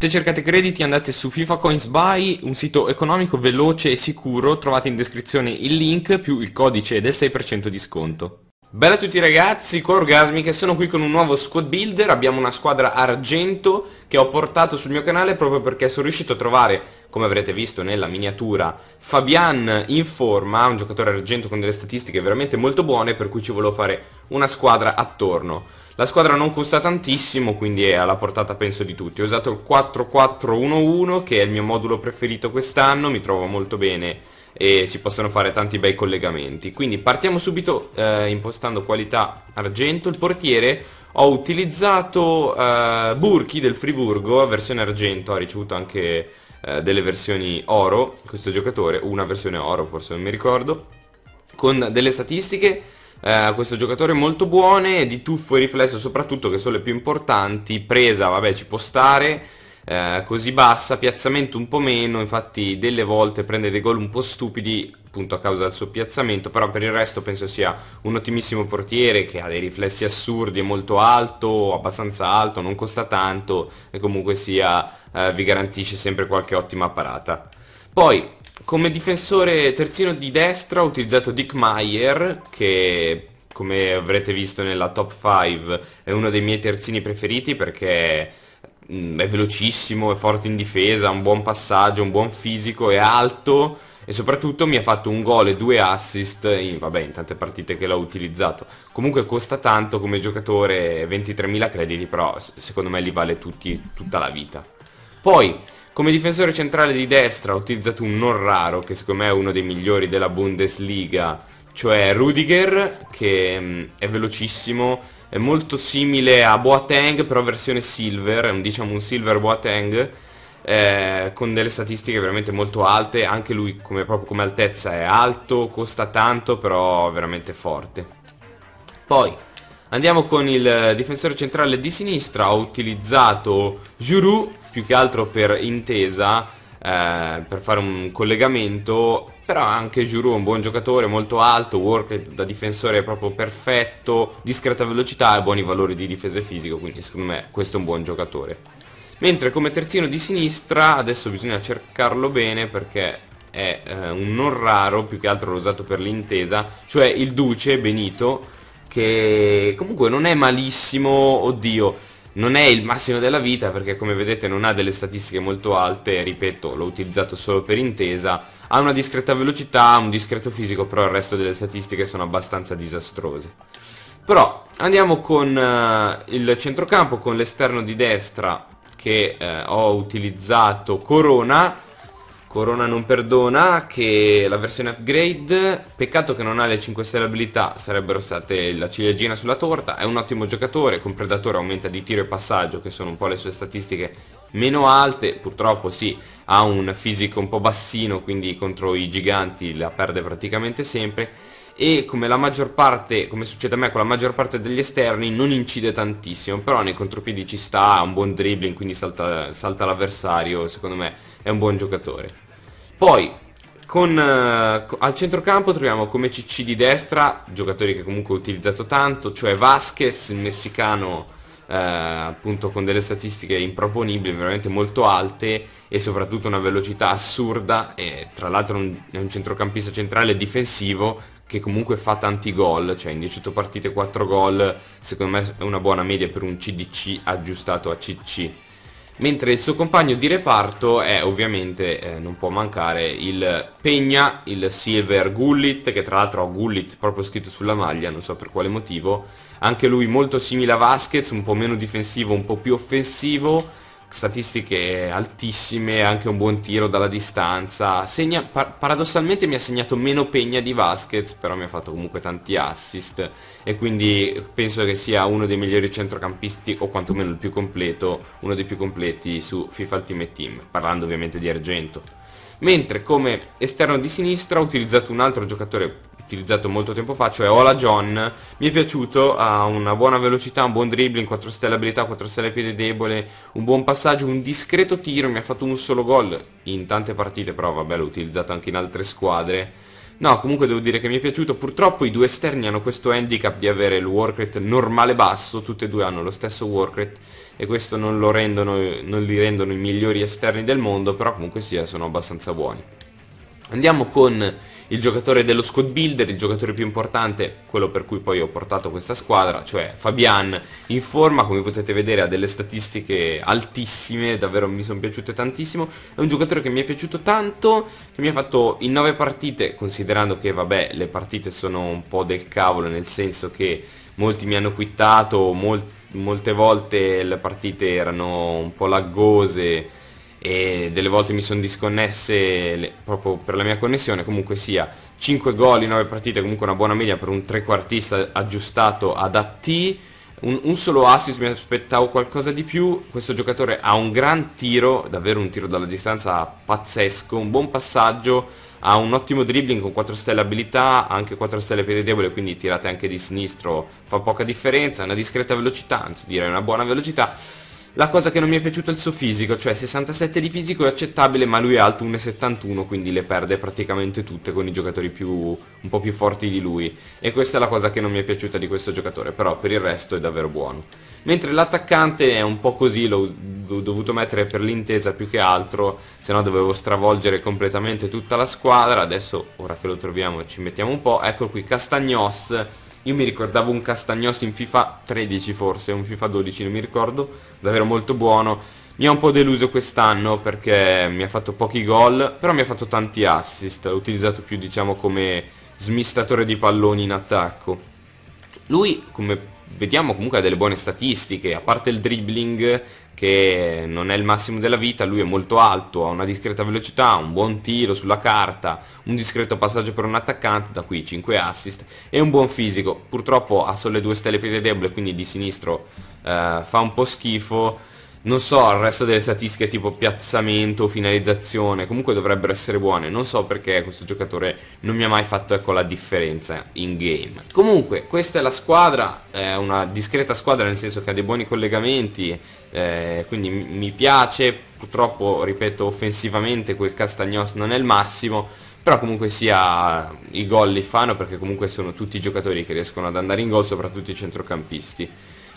Se cercate crediti andate su FIFA Coins Buy, un sito economico, veloce e sicuro, trovate in descrizione il link più il codice del 6% di sconto. Bella a tutti ragazzi, con che sono qui con un nuovo squad builder, abbiamo una squadra argento che ho portato sul mio canale proprio perché sono riuscito a trovare, come avrete visto nella miniatura, Fabian in forma, un giocatore argento con delle statistiche veramente molto buone per cui ci volevo fare una squadra attorno. La squadra non costa tantissimo, quindi è alla portata penso di tutti. Ho usato il 4-4-1-1, che è il mio modulo preferito quest'anno, mi trovo molto bene e si possono fare tanti bei collegamenti. Quindi partiamo subito eh, impostando qualità argento. Il portiere ho utilizzato eh, Burchi del Friburgo, versione argento, ha ricevuto anche eh, delle versioni oro, questo giocatore, una versione oro forse non mi ricordo, con delle statistiche eh, questo giocatore molto buone, di tuffo e riflesso soprattutto che sono le più importanti, presa vabbè ci può stare, eh, così bassa, piazzamento un po' meno, infatti delle volte prende dei gol un po' stupidi appunto a causa del suo piazzamento, però per il resto penso sia un ottimissimo portiere che ha dei riflessi assurdi, è molto alto, abbastanza alto, non costa tanto e comunque sia eh, vi garantisce sempre qualche ottima parata. Poi come difensore terzino di destra ho utilizzato Dick Meyer, che come avrete visto nella top 5 è uno dei miei terzini preferiti perché mm, è velocissimo, è forte in difesa, ha un buon passaggio, un buon fisico, è alto e soprattutto mi ha fatto un gol e due assist in, vabbè, in tante partite che l'ho utilizzato. Comunque costa tanto come giocatore, 23.000 crediti, però secondo me li vale tutti, tutta la vita. Poi, come difensore centrale di destra ha utilizzato un non raro, che secondo me è uno dei migliori della Bundesliga, cioè Rudiger, che mm, è velocissimo, è molto simile a Boateng, però versione silver, è un, diciamo un silver Boateng, eh, con delle statistiche veramente molto alte, anche lui come, proprio come altezza è alto, costa tanto, però veramente forte. Poi andiamo con il difensore centrale di sinistra, ho utilizzato Giroud più che altro per intesa, eh, per fare un collegamento, però anche Giroud è un buon giocatore, molto alto, work da difensore proprio perfetto, discreta velocità e buoni valori di difesa e fisico, quindi secondo me questo è un buon giocatore. Mentre come terzino di sinistra, adesso bisogna cercarlo bene perché è eh, un non raro, più che altro l'ho usato per l'intesa, cioè il Duce Benito, che comunque non è malissimo, oddio, non è il massimo della vita perché come vedete non ha delle statistiche molto alte, ripeto l'ho utilizzato solo per intesa, ha una discreta velocità, un discreto fisico, però il resto delle statistiche sono abbastanza disastrose. Però andiamo con uh, il centrocampo, con l'esterno di destra che uh, ho utilizzato Corona, Corona non perdona che la versione upgrade, peccato che non ha le 5 stelle abilità, sarebbero state la ciliegina sulla torta, è un ottimo giocatore, con predatore aumenta di tiro e passaggio che sono un po' le sue statistiche meno alte, purtroppo sì, ha un fisico un po' bassino quindi contro i giganti la perde praticamente sempre e come la maggior parte, come succede a me con la maggior parte degli esterni, non incide tantissimo, però nei contropiedi ci sta, ha un buon dribbling, quindi salta, salta l'avversario, secondo me è un buon giocatore. Poi, con, eh, al centrocampo troviamo come CC di destra, giocatori che comunque ho utilizzato tanto, cioè Vasquez, il messicano eh, appunto con delle statistiche improponibili, veramente molto alte e soprattutto una velocità assurda e tra l'altro è un centrocampista centrale difensivo che comunque fa tanti gol, cioè in 18 partite 4 gol, secondo me è una buona media per un CDC aggiustato a CC. Mentre il suo compagno di reparto è ovviamente, eh, non può mancare, il Pegna, il Silver Gullit, che tra l'altro ho Gullit proprio scritto sulla maglia, non so per quale motivo. Anche lui molto simile a Vasquez, un po' meno difensivo, un po' più offensivo statistiche altissime, anche un buon tiro dalla distanza. Segna, par paradossalmente mi ha segnato meno pegna di Vasquez, però mi ha fatto comunque tanti assist e quindi penso che sia uno dei migliori centrocampisti o quantomeno il più completo, uno dei più completi su FIFA Ultimate Team, parlando ovviamente di Argento. Mentre come esterno di sinistra ho utilizzato un altro giocatore utilizzato molto tempo fa, cioè Ola John, mi è piaciuto, ha una buona velocità, un buon dribbling, 4 stelle abilità, 4 stelle piede debole, un buon passaggio, un discreto tiro, mi ha fatto un solo gol in tante partite, però vabbè l'ho utilizzato anche in altre squadre. No, comunque devo dire che mi è piaciuto, purtroppo i due esterni hanno questo handicap di avere il work rate normale basso, tutti e due hanno lo stesso work rate e questo non, lo rendono, non li rendono i migliori esterni del mondo, però comunque sia sono abbastanza buoni. Andiamo con il giocatore dello squad builder, il giocatore più importante, quello per cui poi ho portato questa squadra, cioè Fabian in forma, come potete vedere ha delle statistiche altissime, davvero mi sono piaciute tantissimo, è un giocatore che mi è piaciuto tanto, che mi ha fatto in 9 partite, considerando che vabbè le partite sono un po' del cavolo, nel senso che molti mi hanno quittato, molti molte volte le partite erano un po' laggose e delle volte mi sono disconnesse le, proprio per la mia connessione, comunque sia 5 gol in 9 partite, comunque una buona media per un trequartista aggiustato ad AT, un, un, solo assist, mi aspettavo qualcosa di più, questo giocatore ha un gran tiro, davvero un tiro dalla distanza pazzesco, un buon passaggio, ha un ottimo dribbling con 4 stelle abilità, anche 4 stelle debole quindi tirate anche di sinistro fa poca differenza, una discreta velocità, anzi direi una buona velocità, la cosa che non mi è piaciuta è il suo fisico, cioè 67 di fisico è accettabile ma lui è alto 1,71 quindi le perde praticamente tutte con i giocatori più, un po' più forti di lui e questa è la cosa che non mi è piaciuta di questo giocatore, però per il resto è davvero buono. Mentre l'attaccante è un po' così, l'ho dovuto mettere per l'intesa più che altro, se no dovevo stravolgere completamente tutta la squadra, adesso ora che lo troviamo ci mettiamo un po', ecco qui Castagnos io mi ricordavo un castagnosi in FIFA 13 forse, un FIFA 12 non mi ricordo, davvero molto buono. Mi ha un po' deluso quest'anno perché mi ha fatto pochi gol, però mi ha fatto tanti assist, l'ho utilizzato più diciamo come smistatore di palloni in attacco. Lui, come vediamo comunque ha delle buone statistiche, a parte il dribbling che non è il massimo della vita, lui è molto alto, ha una discreta velocità, un buon tiro sulla carta, un discreto passaggio per un attaccante, da qui 5 assist e un buon fisico. Purtroppo ha solo le due stelle piede debole, quindi di sinistro eh, fa un po' schifo, non so, il resto delle statistiche tipo piazzamento, finalizzazione, comunque dovrebbero essere buone. Non so perché questo giocatore non mi ha mai fatto ecco, la differenza in game. Comunque, questa è la squadra, è una discreta squadra nel senso che ha dei buoni collegamenti, eh, quindi mi piace. Purtroppo, ripeto, offensivamente quel Castagnos non è il massimo, però comunque sia i gol li fanno perché comunque sono tutti i giocatori che riescono ad andare in gol, soprattutto i centrocampisti.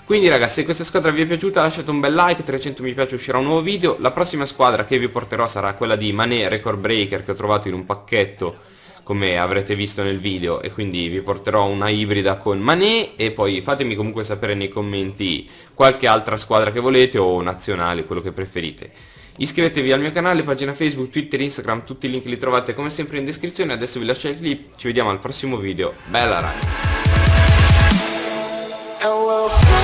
Quindi ragazzi se questa squadra vi è piaciuta lasciate un bel like, 300 mi piace uscirà un nuovo video, la prossima squadra che vi porterò sarà quella di Mané Record Breaker che ho trovato in un pacchetto come avrete visto nel video e quindi vi porterò una ibrida con Mané e poi fatemi comunque sapere nei commenti qualche altra squadra che volete o nazionale, quello che preferite. Iscrivetevi al mio canale, pagina Facebook, Twitter, Instagram, tutti i link li trovate come sempre in descrizione, adesso vi lascio il clip, ci vediamo al prossimo video, bella raga!